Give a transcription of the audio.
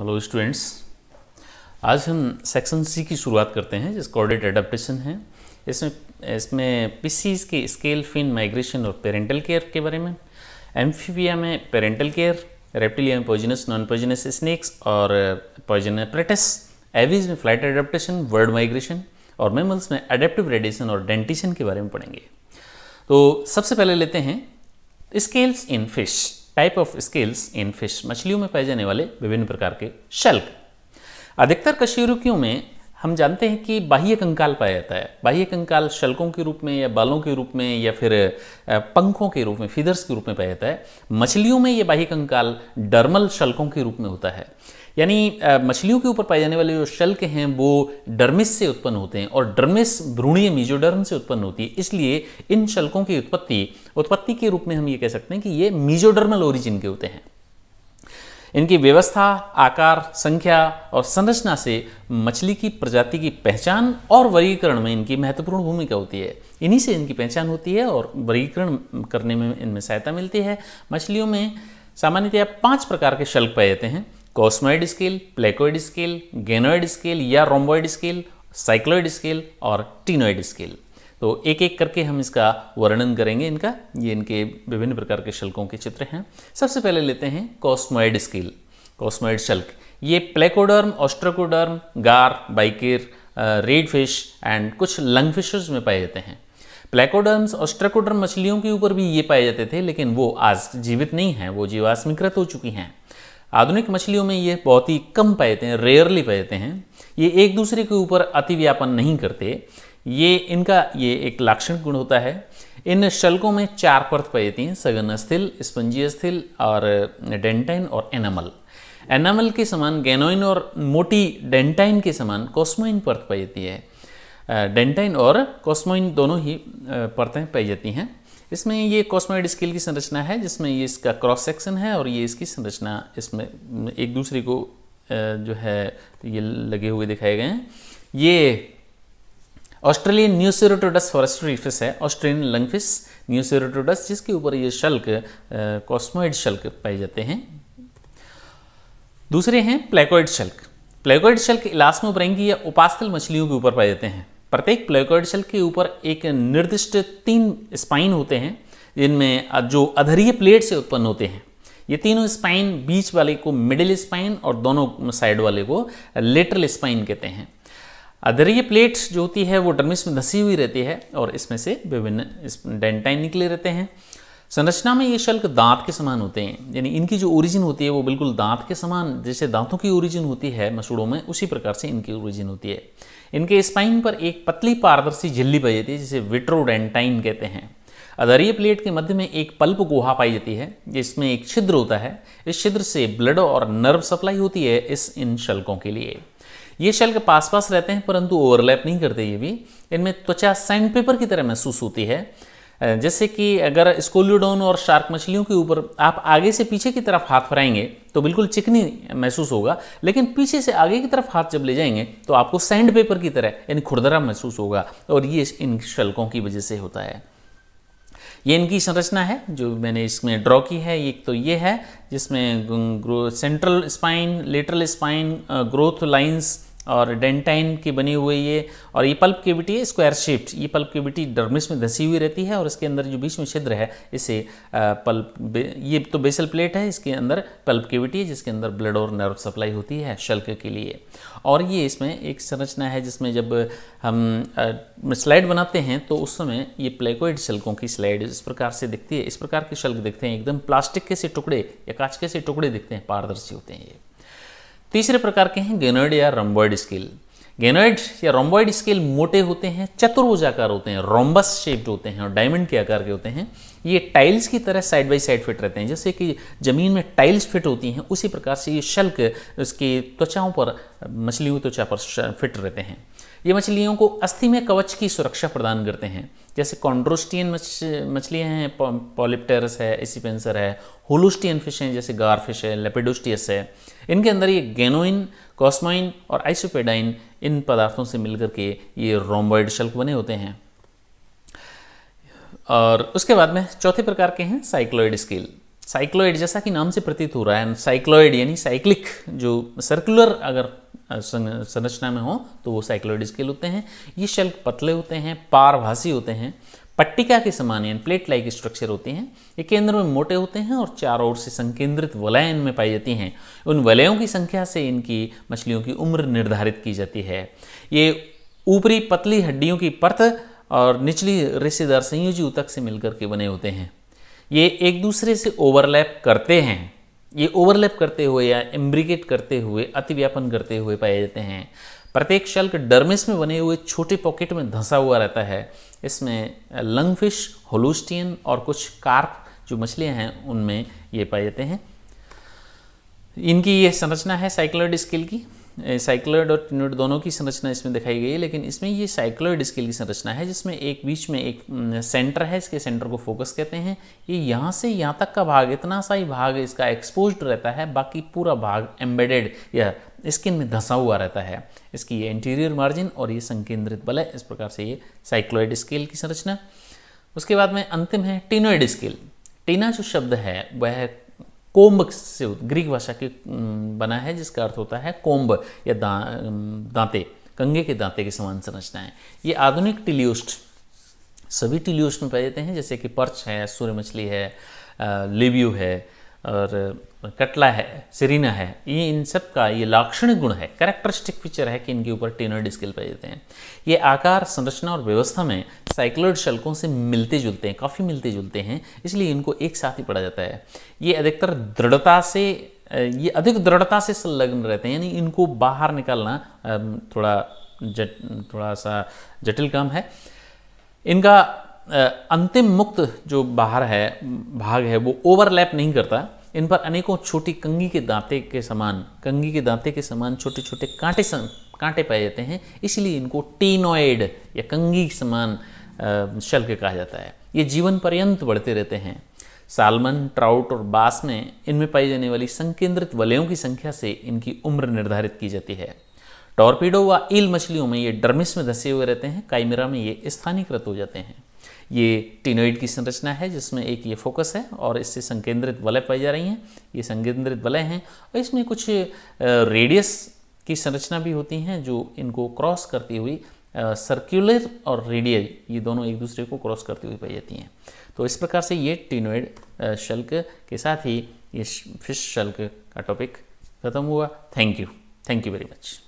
hello students आज हम section C की शुरुआत करते हैं जिस कॉर्डेट एडाप्टेशन है इसमें इसमें पीसीज के स्केल फिन माइग्रेशन और पेरेंटल केयर के बारे में एम्फीविया में पेरेंटल केयर रेप्टिलिया में पॉइजनस नॉन पॉइजनस स्नैक्स और पॉइजनप्रेटस एवीज में फ्लाइट एडाप्टेशन वर्ड माइग्रेशन और मेमल्स में अडेप्टिव रेडिएशन और डेंटिशन के बारे में पढ़ेंगे तो सबसे पहले लेते हैं scales in fish type of scales in fish मछलियों में पाए जाने वाले विभिन्न प्रकार के शल्क अधिकतर कशेरुकियों में हम जानते हैं कि बाह्य कंकाल पाया जाता है बाह्य कंकाल शल्कों के रूप में या बालों के रूप में या फिर पंखों के रूप में फीदर्स के रूप में पाया जाता है मछलियों में ये बाह्य कंकाल डर्मल शल्कों के रूप में होता है यानी मछलियों के ऊपर पाए जाने वाले जो शल्क हैं वो डर्मिस से उत्पन्न होते हैं और डर्मिस भ्रूणीय मीजोडर्म से उत्पन्न होती है इसलिए इन शल्कों की उत्पत्ति उत्पत्ति के रूप में हम ये कह सकते हैं कि ये मीजोडर्मल ओरिजिन के होते हैं इनकी व्यवस्था आकार संख्या और संरचना से मछली की प्रजाति की पहचान और वर्गीकरण में इनकी महत्वपूर्ण भूमिका होती है इन्हीं से इनकी पहचान होती है और वर्गीकरण करने में इनमें सहायता मिलती है मछलियों में सामान्यतया पांच प्रकार के शल्क पाए जाते हैं cosmoid scale placoid scale ganoid scale या रोम्बोइड स्केल साइक्लोइड स्केल और टीनोइड स्केल तो एक एक करके हम इसका वर्णन करेंगे इनका ये इनके विभिन्न प्रकार के शल्कों के चित्र हैं सबसे पहले लेते हैं कॉस्मोइड स्केल कॉस्मोइड शल्क ये placoderm ostracoderm gar bichir red fish and कुछ लंग फिशर्स में पाए जाते हैं प्लेकोडर्म्स और स्ट्रेकोडर्म मछलियों के ऊपर भी ये पाए जाते थे लेकिन वो आज जीवित नहीं हैं वो जीवाश्मिकृत हो चुकी हैं आधुनिक मछलियों में ये बहुत ही कम पाए जाते हैं रेयरली पाए जाते हैं ये एक दूसरे के ऊपर अतिव्यापन नहीं करते ये इनका ये एक लाक्षणिक गुण होता है इन शल्कों में चार परत जाती हैं सघन स्थिल स्पंजी स्थिल और डेंटाइन और एनामल एनामल के समान गैनोइन और मोटी डेंटाइन के समान कॉस्मोइन परत जाती है डेंटाइन और कॉस्मोइन दोनों ही परतें पाई जाती हैं इसमें ये कॉस्मोइड स्केल की संरचना है जिसमें ये इसका क्रॉस सेक्शन है और ये इसकी संरचना इसमें एक दूसरे को जो है ये लगे हुए दिखाए गए हैं ये ऑस्ट्रेलियन न्यूसेरोटोडस फॉरेस्ट्री फिश है ऑस्ट्रेलियन लंगफिश न्यूसेरोटोडस जिसके ऊपर ये शल्क कॉस्मोइड शल्क पाए जाते हैं दूसरे हैं प्लेकोइड शल्क प्लेकोइड शल्क इलास्मोब्रेंगी या उपास्थल मछलियों के ऊपर पाए जाते हैं प्रत्येक प्लेकोइड सेल के ऊपर एक निर्दिष्ट तीन स्पाइन होते हैं जिनमें जो अधरीय प्लेट से उत्पन्न होते हैं ये तीनों स्पाइन बीच वाले को मिडिल स्पाइन और दोनों साइड वाले को लेटरल स्पाइन कहते हैं अधरीय प्लेट जो होती है वो डर्मिस में धसी हुई रहती है और इसमें से विभिन्न डेंटाइन निकले रहते हैं संरचना में ये शल्क दांत के समान होते हैं यानी इनकी जो ओरिजिन होती है वो बिल्कुल दांत के समान जैसे दांतों की ओरिजिन होती है मसूड़ों में उसी प्रकार से इनकी ओरिजिन होती है इनके स्पाइन पर एक पतली पारदर्शी झिल्ली पाई जाती है जिसे विट्रोडेंटाइन कहते हैं अदरीय प्लेट के मध्य में एक पल्प गुहा पाई जाती है जिसमें एक छिद्र होता है इस छिद्र से ब्लड और नर्व सप्लाई होती है इस इन शल्कों के लिए ये शल्क पास पास रहते हैं परंतु ओवरलैप नहीं करते ये भी इनमें त्वचा सैंड पेपर की तरह महसूस होती है जैसे कि अगर स्कोलियोडोन और शार्क मछलियों के ऊपर आप आगे से पीछे की तरफ हाथ फहराएंगे तो बिल्कुल चिकनी महसूस होगा लेकिन पीछे से आगे की तरफ हाथ जब ले जाएंगे तो आपको सैंड पेपर की तरह यानी खुरदरा महसूस होगा और ये इन शल्कों की वजह से होता है ये इनकी संरचना है जो मैंने इसमें ड्रॉ की है एक तो ये है जिसमें central spine lateral spine growth lines और डेंटाइन की बनी हुई ये और ये पल्प केविटी है स्क्वायर शेप्ड ये पल्प केविटी डर्मिस में धसी हुई रहती है और इसके अंदर जो बीच में छिद्र है इसे पल्प ये तो बेसल प्लेट है इसके अंदर पल्प केविटी है जिसके अंदर ब्लड और नर्व सप्लाई होती है शल्क के लिए और ये इसमें एक संरचना है जिसमें जब हम स्लाइड बनाते हैं तो उस समय ये प्लेकोइड शल्कों की स्लाइड इस प्रकार से दिखती है इस प्रकार के शल्क दिखते हैं एकदम प्लास्टिक के से टुकड़े या काच के से टुकड़े दिखते हैं पारदर्शी होते हैं ये तीसरे प्रकार के हैं गेनोइड या रोम्बॉइड स्केल गेनोइड या रोम्बॉइड स्केल मोटे होते हैं चतुर्भुज आकार होते हैं रोम्बस शेप्ड होते हैं और डायमंड के आकार के होते हैं ये टाइल्स की तरह साइड बाई साइड फिट रहते हैं जैसे कि जमीन में टाइल्स फिट होती हैं उसी प्रकार से ये शल्क उसकी त्वचाओं पर मछलियों त्वचा पर फिट रहते हैं ये मछलियों को अस्थि में कवच की सुरक्षा प्रदान करते हैं जैसे कॉन्ड्रोस्टियन मछलियाँ हैं पॉलिप्टेरस है एसिपेंसर है होलुस्टियन फिश हैं जैसे गार फिश है लेपिडोस्टियस है इनके अंदर ये गेनोइन कॉस्माइन और आइसोपेडाइन इन पदार्थों से मिलकर के ये रोमबॉइड शल्क बने होते हैं और उसके बाद में चौथे प्रकार के हैं साइक्लोइड स्केल साइक्लोइड जैसा कि नाम से प्रतीत हो रहा है साइक्लोइड यानी साइक्लिक जो सर्कुलर अगर संरचना में हो तो वो साइक्लोइड स्केल होते हैं ये शेल पतले होते हैं पारभासी होते हैं पट्टिका के समान यानी प्लेट लाइक स्ट्रक्चर होते हैं ये केंद्र में मोटे होते हैं और चारों ओर से संकेंद्रित वलय इनमें पाई जाती हैं उन वलयों की संख्या से इनकी मछलियों की उम्र निर्धारित की जाती है ये ऊपरी पतली हड्डियों की परत और निचली रिश्तेदार संयोजी उतक से मिलकर के बने होते हैं ये एक दूसरे से ओवरलैप करते हैं ये ओवरलैप करते हुए या एम्ब्रिगेट करते हुए अतिव्यापन करते हुए पाए जाते हैं प्रत्येक शल्क डर्मिस में बने हुए छोटे पॉकेट में धंसा हुआ रहता है इसमें लंगफिश होलोस्टियन और कुछ कार्प जो मछलियाँ हैं उनमें ये पाए जाते हैं इनकी ये संरचना है साइक्लोइड स्केल की साइक्लॉयड और ट्रिनोड दोनों की संरचना इसमें दिखाई गई है लेकिन इसमें ये साइक्लर्ड स्केल की संरचना है जिसमें एक बीच में एक सेंटर है इसके सेंटर को फोकस कहते हैं ये यहाँ से यहाँ तक का भाग इतना सा ही भाग इसका एक्सपोज रहता है बाकी पूरा भाग एम्बेडेड या स्किन में धंसा हुआ रहता है इसकी ये इंटीरियर मार्जिन और ये संकेंद्रित बल है इस प्रकार से ये साइक्लॉइड स्केल की संरचना उसके बाद में अंतिम है टीनोइड स्केल टीना जो शब्द है वह कोम्ब से ग्रीक भाषा की बना है जिसका अर्थ होता है कोम्ब या दा, दांते कंगे के दांते के समान संरचनाएं ये आधुनिक टिलियोस्ट सभी टिलियोस्ट में पाए जाते हैं जैसे कि पर्च है सूर्य मछली है लेबियो है और कटला है सिरीना है ये इन सब का ये लाक्षणिक गुण है कैरेक्टरिस्टिक फीचर है कि इनके ऊपर टेनर्ड स्केल पाए जाते हैं ये आकार संरचना और व्यवस्था में साइक्लोइड शल्कों से मिलते जुलते हैं काफ़ी मिलते जुलते हैं इसलिए इनको एक साथ ही पढ़ा जाता है ये अधिकतर दृढ़ता से ये अधिक दृढ़ता से संलग्न रहते हैं यानी इनको बाहर निकालना थोड़ा जट थोड़ा सा जटिल काम है इनका अंतिम मुक्त जो बाहर है भाग है वो ओवरलैप नहीं करता इन पर अनेकों छोटी कंगी के दांते के समान कंगी के दांते के समान छोटे छोटे कांटे सम, कांटे पाए जाते हैं इसलिए इनको टीनोइड या कंगी समान शल्क कहा जाता है ये जीवन पर्यंत बढ़ते रहते हैं सालमन ट्राउट और बास में इनमें पाई जाने वाली संकेंद्रित वलयों की संख्या से इनकी उम्र निर्धारित की जाती है टॉर्पीडो व ईल मछलियों में ये डर्मिस में धसे हुए रहते हैं काइमेरा में ये स्थानीकृत हो जाते हैं ये टीनोइड की संरचना है जिसमें एक ये फोकस है और इससे संकेंद्रित वलय पाई जा रही हैं ये संकेंद्रित वलय हैं और इसमें कुछ रेडियस की संरचना भी होती हैं जो इनको क्रॉस करती हुई सर्क्यूलर और रेडियल ये दोनों एक दूसरे को क्रॉस करती हुई पाई जाती हैं तो इस प्रकार से ये टीनोइड शल्क के साथ ही ये फिश शल्क का टॉपिक खत्म हुआ thank you thank you very much